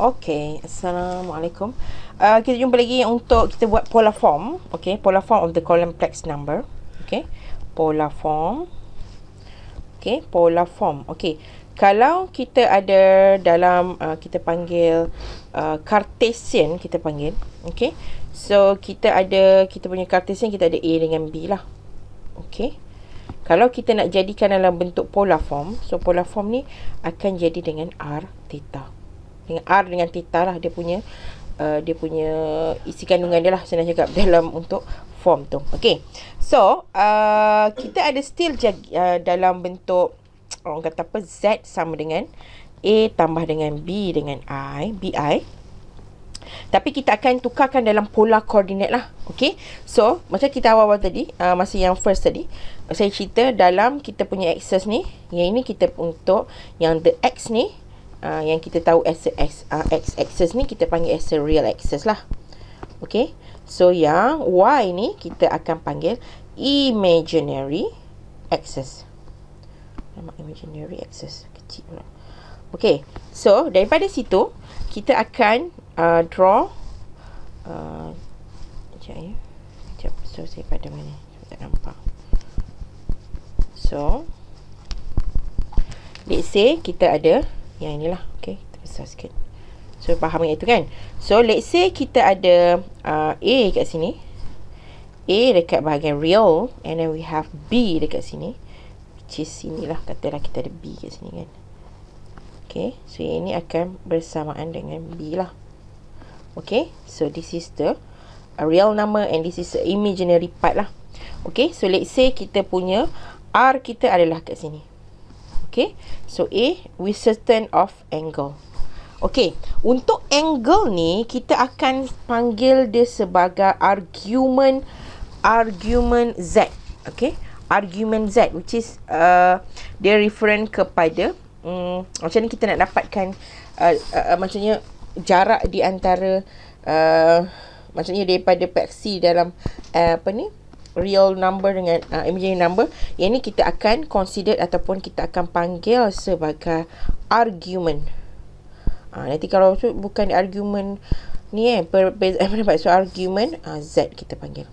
Okay, Assalamualaikum uh, Kita jumpa lagi untuk kita buat polar form Okay, polar form of the complex number Okay, polar form Okay, polar form Okay, kalau kita ada dalam uh, kita panggil uh, Cartesian kita panggil Okay, So kita ada kita punya Cartesian kita ada A dengan B lah. okay. Kalau kita nak jadikan dalam bentuk polar form, so polar form ni akan jadi dengan R theta. Dengan R dengan theta lah dia punya uh, dia punya isi kandungan dia lah senang cakap dalam untuk form tu. okay. So, uh, kita ada still jag, uh, dalam bentuk orang kata apa Z sama dengan A tambah dengan B dengan I, BI. Tapi kita akan tukarkan dalam pola koordinat lah. Okay. So, macam kita awal-awal tadi. Uh, masa yang first tadi. Saya cerita dalam kita punya axis ni. Yang ini kita untuk yang the x ni. Uh, yang kita tahu as a x, uh, x axis ni. Kita panggil as a real axis lah. Okay. So, yang y ni kita akan panggil imaginary axis. Nama imaginary axis. Kecil pula. Okay. So, daripada situ. Kita akan uh, draw uh, sekejap uh, ya sekejap so saya pada mana tak nampak so let's say kita ada yang inilah ok kita besar sikit so faham yang itu kan so let's say kita ada uh, A kat sini A dekat bahagian real and then we have B dekat sini which is sini lah katalah kita ada B kat sini kan Okay, so ini akan bersamaan dengan B lah Okay, so this is the a real number and this is the imaginary part lah. Okay, so let's say kita punya R kita adalah kat sini. Okay, so A with certain of angle. Okay, untuk angle ni kita akan panggil dia sebagai argument argument Z. Okay, argument Z which is uh, dia referen kepada um, macam ni kita nak dapatkan uh, uh, uh, macamnya jarak di antara uh, maksudnya daripada peksi dalam uh, apa ni real number dengan uh, imaginary number yang ni kita akan consider ataupun kita akan panggil sebagai argument uh, nanti kalau tu bukan argument ni eh, perbezaan eh, so argument uh, Z kita panggil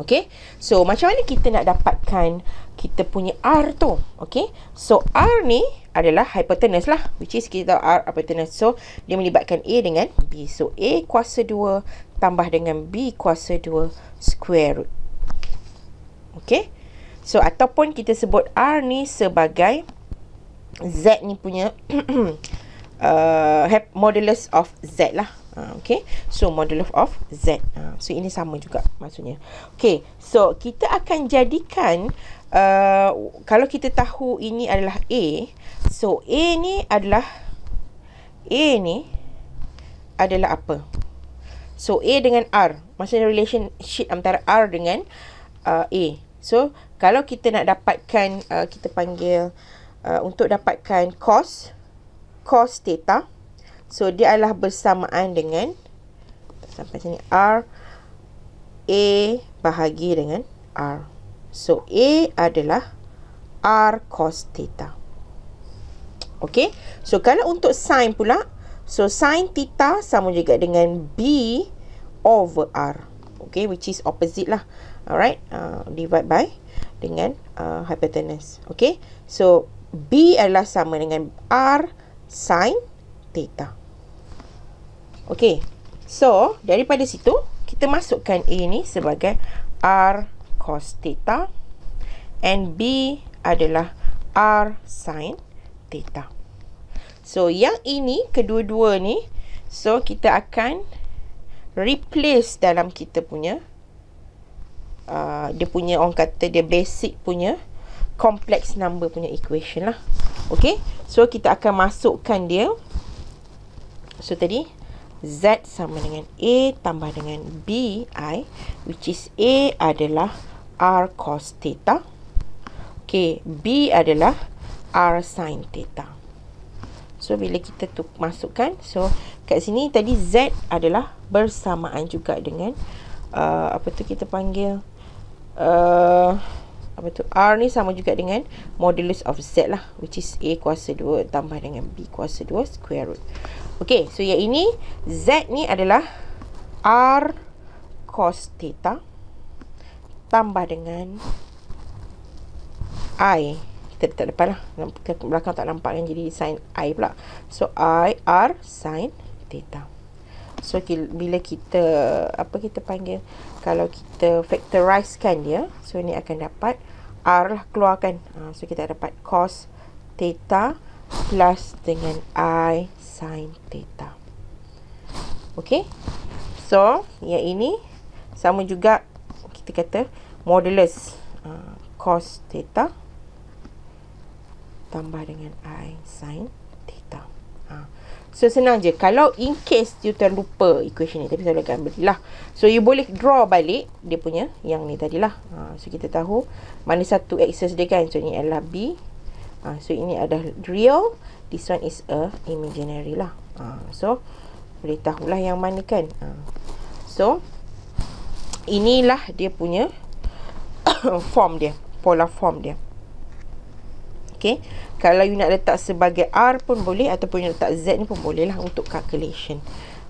Okay. So, macam mana kita nak dapatkan kita punya R tu? Okay. So, R ni adalah hypotenuse lah. Which is kita R hypotenuse. So, dia melibatkan A dengan B. So, A kuasa 2 tambah dengan B kuasa 2 square root. Okay. So, ataupun kita sebut R ni sebagai Z ni punya... uh, have modulus of z lah. Uh, okay, so modulus of z. Uh, so ini sama juga maksudnya. Okay, so kita akan jadikan uh, kalau kita tahu ini adalah a, so a ni adalah a ni adalah apa? So a dengan r, maksudnya relationship antara r dengan uh, a. So kalau kita nak dapatkan uh, kita panggil uh, untuk dapatkan cos cos theta. So, dia adalah bersamaan dengan sampai sini R A bahagi dengan R. So, A adalah R cos theta. Okay. So, kalau untuk sin pula. So, sin theta sama juga dengan B over R. Okay, which is opposite lah. Alright. Uh, divide by dengan uh, hypotenuse. Okay. So, B adalah sama dengan R sin theta. Okey. So, daripada situ, kita masukkan A ni sebagai R cos theta. And B adalah R sin theta. So, yang ini, kedua-dua ni. So, kita akan replace dalam kita punya. Uh, dia punya, orang kata dia basic punya. Complex number punya equation lah. okay? So kita akan masukkan dia. So tadi Z sama dengan A tambah dengan BI which is A adalah R cos theta. Okay, B adalah R sin theta. So bila kita tu masukkan, so kat sini tadi Z adalah bersamaan juga dengan uh, apa tu kita panggil uh, apa tu R ni sama juga dengan modulus of Z lah which is A kuasa 2 tambah dengan B kuasa 2 square root Okay, so yang ini Z ni adalah R cos theta tambah dengan I kita letak depan lah belakang tak nampak kan jadi sin I pula so I R sin theta so bila kita apa kita panggil kalau kita factorize kan dia so ni akan dapat R lah keluarkan uh, so kita dapat cos theta plus dengan I sin theta ok so yang ini sama juga kita kata modulus uh, cos theta tambah dengan I sin theta uh. So, senang je. Kalau in case you terlupa equation ni. Tapi saya boleh lah. So, you boleh draw balik dia punya yang ni tadilah. Ha, so, kita tahu mana satu axis dia kan. So, ni adalah B. Ha, so, ini adalah real. This one is a imaginary lah. Ha, so, boleh tahulah yang mana kan. Ha, so, inilah dia punya form dia. Pola form dia. Okay. Kalau you nak letak sebagai R pun boleh. Ataupun you nak letak Z ni pun boleh lah untuk calculation.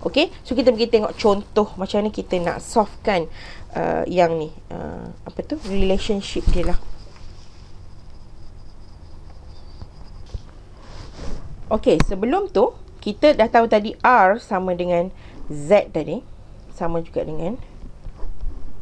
Okay. So, kita pergi tengok contoh macam mana kita nak softkan uh, yang ni. Uh, apa tu? Relationship dia lah. Okay. Sebelum tu, kita dah tahu tadi R sama dengan Z tadi. Sama juga dengan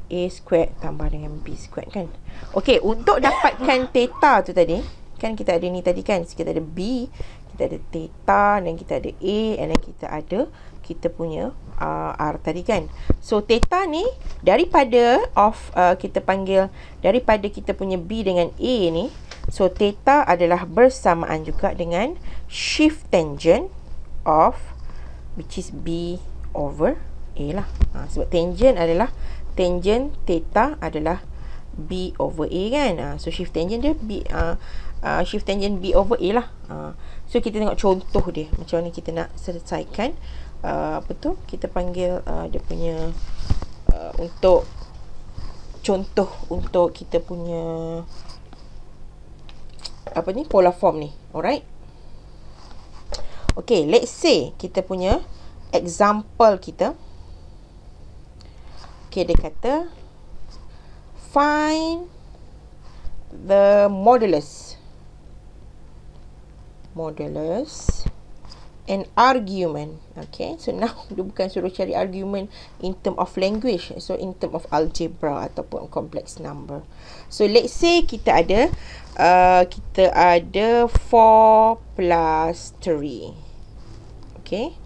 A squared tambah dengan B squared kan. Okay, untuk dapatkan theta tu tadi kan kita ada ni tadi kan kita ada b kita ada theta dan kita ada a and then kita ada kita punya uh, r tadi kan so theta ni daripada of uh, kita panggil daripada kita punya b dengan a ni so theta adalah bersamaan juga dengan shift tangent of which is b over a lah ha, sebab tangent adalah tangent theta adalah b over a kan ha, so shift tangent dia b uh, uh, shift tangent B over A lah. Uh, so kita tengok contoh dia macam mana kita nak selesaikan uh, apa tu kita panggil uh, dia punya uh, untuk contoh untuk kita punya apa ni pola form ni. Alright. Okay, let's say kita punya example kita. Okay, dia kata find the modulus modulus and argument. Okay, so now dia bukan suruh cari argument in term of language. So, in term of algebra ataupun complex number. So, let's say kita ada, uh, kita ada 4 plus 3. Okay.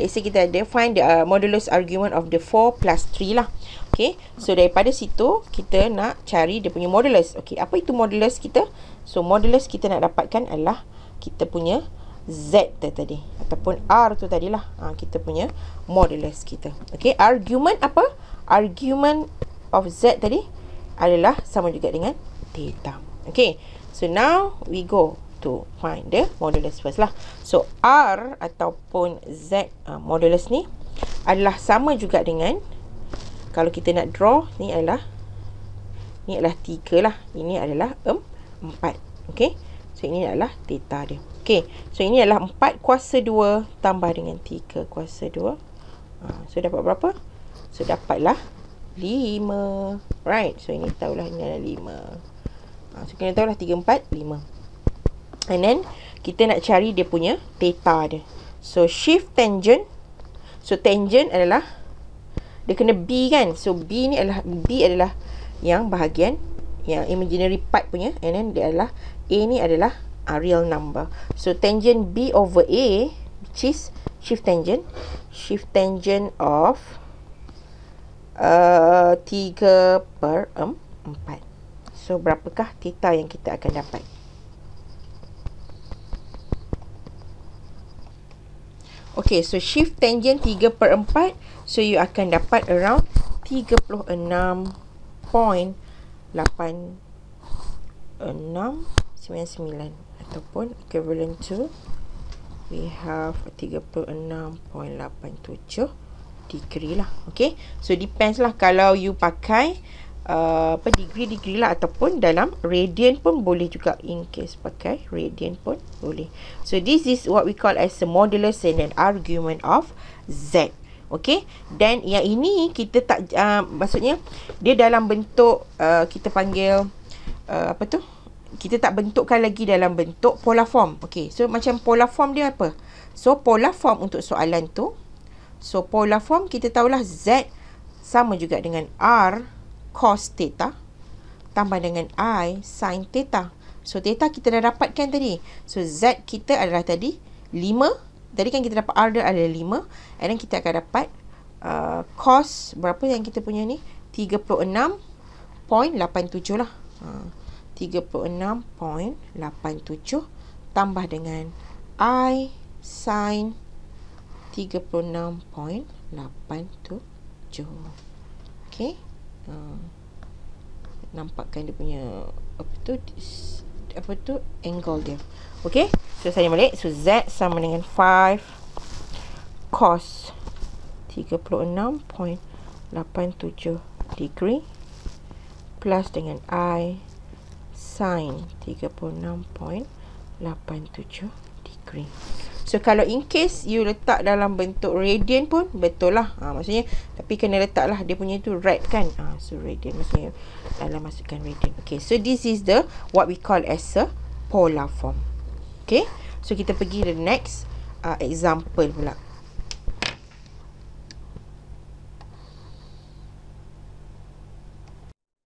Let's say kita ada find the uh, modulus argument of the 4 plus 3 lah. Okay. So, daripada situ kita nak cari dia punya modulus. Okay. Apa itu modulus kita? So, modulus kita nak dapatkan adalah 4 kita punya Z tu tadi ataupun R tu tadilah ha, kita punya modulus kita. Okey, argument apa? Argument of Z tadi adalah sama juga dengan theta. Okey. So now we go to find the modulus first lah. So R ataupun Z uh, modulus ni adalah sama juga dengan kalau kita nak draw ni adalah ni adalah 3 lah. Ini adalah 4. Um, Okey. So ini adalah theta dia. Okay, So ini adalah 4 kuasa 2 tambah dengan 3 kuasa 2. Ah, so dapat berapa? So dapatlah 5. Right. So ini tahulah ini adalah 5. Ah, so kena tahulah 3, 4, 5. And then kita nak cari dia punya theta dia. So shift tangent. So tangent adalah dia kena B kan. So B ni adalah B adalah yang bahagian yang imaginary part punya and then dia adalah A ni adalah a ah, real number. So tangent B over A which is shift tangent shift tangent of uh, 3 per 4. So berapakah theta yang kita akan dapat? Okay, so shift tangent 3 per 4 So you akan dapat around 36 point 8699 ataupun equivalent to we have 36.87 degree lah okay so depends lah kalau you pakai uh, apa degree-degree lah ataupun dalam radian pun boleh juga in case pakai radian pun boleh so this is what we call as a modulus and an argument of z Okey. Dan yang ini kita tak uh, maksudnya dia dalam bentuk uh, kita panggil uh, apa tu? Kita tak bentukkan lagi dalam bentuk pola form. Okey. So macam pola form dia apa? So pola form untuk soalan tu so pola form kita tahulah z sama juga dengan r cos theta tambah dengan i sin theta. So theta kita dah dapatkan tadi. So z kita adalah tadi 5 tadi kan kita dapat R dia ada 5 and then kita akan dapat uh, cos berapa yang kita punya ni 36.87 lah uh, 36.87 tambah dengan I sin 36.87 okay uh, nampakkan dia punya apa tu apa tu angle dia. Okey. So saya balik. So Z sama dengan 5 cos 36.87 degree plus dengan I sin 36.87 degree. So kalau in case you letak dalam bentuk radian pun betul lah. Ha, maksudnya tapi kena letaklah dia punya tu red kan. Ha, so radian maksudnya dalam masukkan radian. Okay so this is the what we call as a polar form. Okay so kita pergi the next uh, example pula.